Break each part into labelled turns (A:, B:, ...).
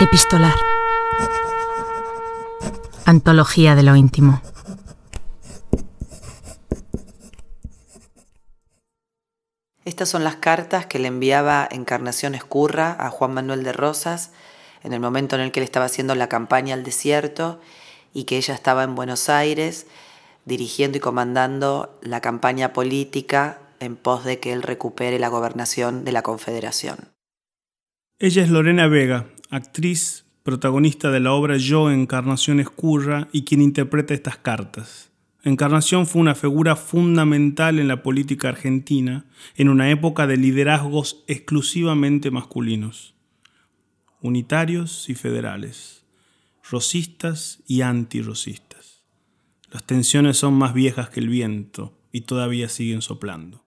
A: Epistolar. Antología de lo íntimo. Estas son las cartas que le enviaba Encarnación Escurra a Juan Manuel de Rosas en el momento en el que él estaba haciendo la campaña al desierto y que ella estaba en Buenos Aires dirigiendo y comandando la campaña política en pos de que él recupere la gobernación de la Confederación.
B: Ella es Lorena Vega, actriz protagonista de la obra Yo Encarnación Escurra y quien interpreta estas cartas. Encarnación fue una figura fundamental en la política argentina en una época de liderazgos exclusivamente masculinos, unitarios y federales, rosistas y antirosistas. Las tensiones son más viejas que el viento y todavía siguen soplando.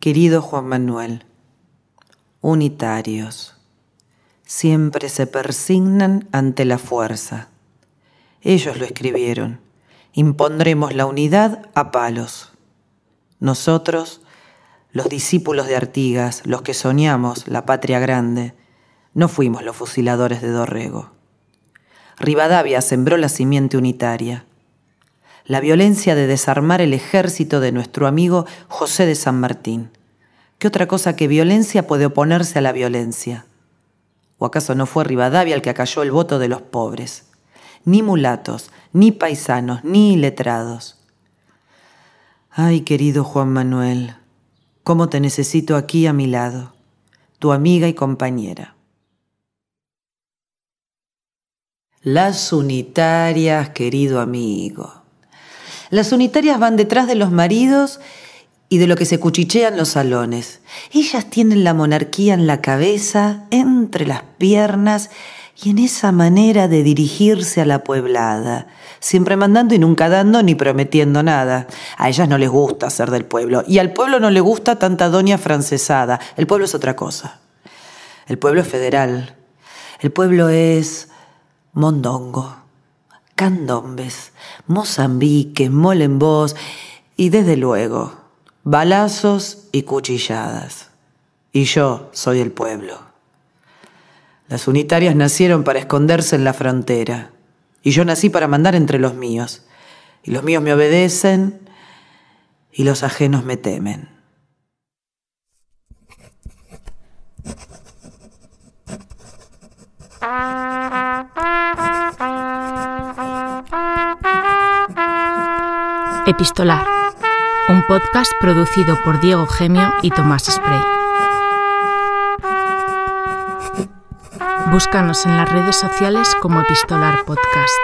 A: Querido Juan Manuel, unitarios, siempre se persignan ante la fuerza. Ellos lo escribieron. Impondremos la unidad a palos. Nosotros, los discípulos de Artigas, los que soñamos la patria grande, no fuimos los fusiladores de Dorrego. Rivadavia sembró la simiente unitaria la violencia de desarmar el ejército de nuestro amigo José de San Martín. ¿Qué otra cosa que violencia puede oponerse a la violencia? ¿O acaso no fue Rivadavia el que acalló el voto de los pobres? Ni mulatos, ni paisanos, ni letrados. Ay, querido Juan Manuel, cómo te necesito aquí a mi lado, tu amiga y compañera. Las unitarias, querido amigo. Las unitarias van detrás de los maridos y de lo que se cuchichean los salones. Ellas tienen la monarquía en la cabeza, entre las piernas y en esa manera de dirigirse a la pueblada, siempre mandando y nunca dando ni prometiendo nada. A ellas no les gusta ser del pueblo y al pueblo no le gusta tanta doña francesada. El pueblo es otra cosa. El pueblo es federal. El pueblo es mondongo candombes, Mozambique, Molenbos y desde luego balazos y cuchilladas. Y yo soy el pueblo. Las unitarias nacieron para esconderse en la frontera y yo nací para mandar entre los míos. Y los míos me obedecen y los ajenos me temen. Ah. Epistolar, un podcast producido por Diego Gemio y Tomás Spray. Búscanos en las redes sociales como Epistolar Podcast.